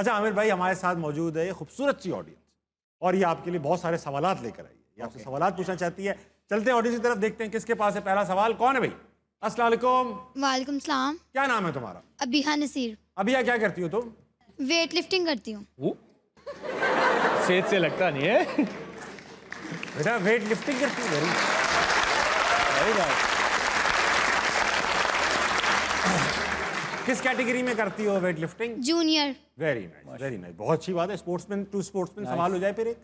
अच्छा आमिर भाई हमारे साथ मौजूद है ये खूबसूरत सी ऑडियंस और ये आपके लिए बहुत सारे सवाल लेकर आई है आपसे सवाल पूछना चाहती है चलते हैं ऑडियंस की तरफ देखते हैं किसके पास है पहला सवाल कौन है भाई असलाकुम वालेकुम सलाम क्या नाम है तुम्हारा अबिया नसीर अबिया क्या करती हो तुम वेट लिफ्टिंग करती हूँ सेहत से लगता नहीं है बेटा वेट लिफ्टिंग करती हूँ किस कैटेगरी में करती हो weight lifting junior very nice very nice बहुत अच्छी बात है स्पोर्ट्समैन टू स्पोर्ट्समैन सवाल हो जाए फिर एक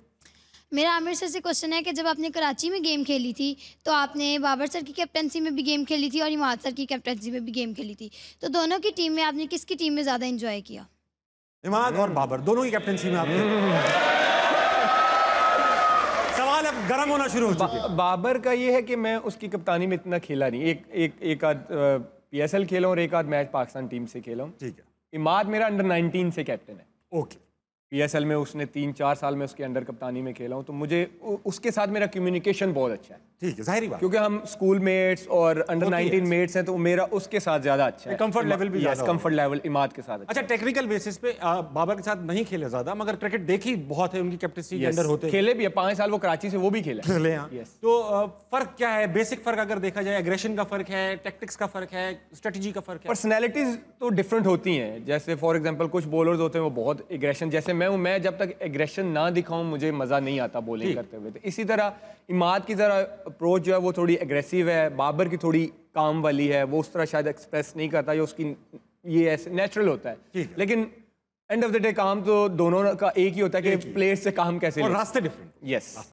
मेरा आमिर सर से क्वेश्चन है कि जब आपने कराची में गेम खेली थी तो आपने बाबर सर की कैप्टनसी में भी गेम खेली थी और इमाद सर की कैप्टनसी में भी गेम खेली थी तो दोनों की टीम में आपने किसकी टीम में ज़्यादा इंजॉय किया इमाद और बाबर दोनों की कैप्टनसी में आपने सवाल अब गर्म होना शुरू हो चुके बा, बाबर का ये है कि मैं उसकी कप्तानी में इतना खेला नहीं एक एक एक आध एस एल खेला और एक आध मैच पाकिस्तान टीम से खेला हूँ ठीक है इमाद मेरा अंडर नाइनटीन से कैप्टन है ओके पी एस एल में उसने तीन चार साल में उसके अंडर कप्तानी में खेला हूँ तो मुझे उसके साथ मेरा कम्युनिकेशन बहुत अच्छा है ठीक है जाहिर बात क्योंकि हम स्कूल मेट्स और अंडर 19 मेट्स हैं तो मेरा उसके साथ ज्यादा अच्छा है कंफर्ट लेवल भी यस कंफर्ट लेवल इमाद के साथ अच्छा टेक्निकल अच्छा। बेसिस पे बाबर के साथ नहीं खेले ज्यादा मगर क्रिकेट देखी बहुत है उनकी कैप्टनसी के अंदर होते खेले भी है पांच साल वो कराची से वो भी खेले खेले हाँ। तो फर्क क्या है बेसिक फर्क अगर देखा जाए एग्रेशन का फर्क है टेक्टिक्स का फर्क है स्ट्रेटेजी का फर्क है पर्सनैलिटीज तो डिफरेंट होती है जैसे फॉर एग्जाम्पल कुछ बॉलर्स होते हैं वो बहुत एग्रेशन जैसे मैं हूँ मैं जब तक एग्रेशन ना दिखाऊं मुझे मजा नहीं आता बोलिंग करते हुए तो इसी तरह इमाद की तरह अप्रोच जो है वो थोड़ी एग्रेसिव है बाबर की थोड़ी काम वाली है वो उस तरह शायद एक्सप्रेस नहीं करता जो उसकी ये ऐसे नेचुरल होता है लेकिन एंड ऑफ द डे काम तो दोनों का एक ही होता है कि प्लेयर से काम कैसे और रास्ते डिफरेंट यस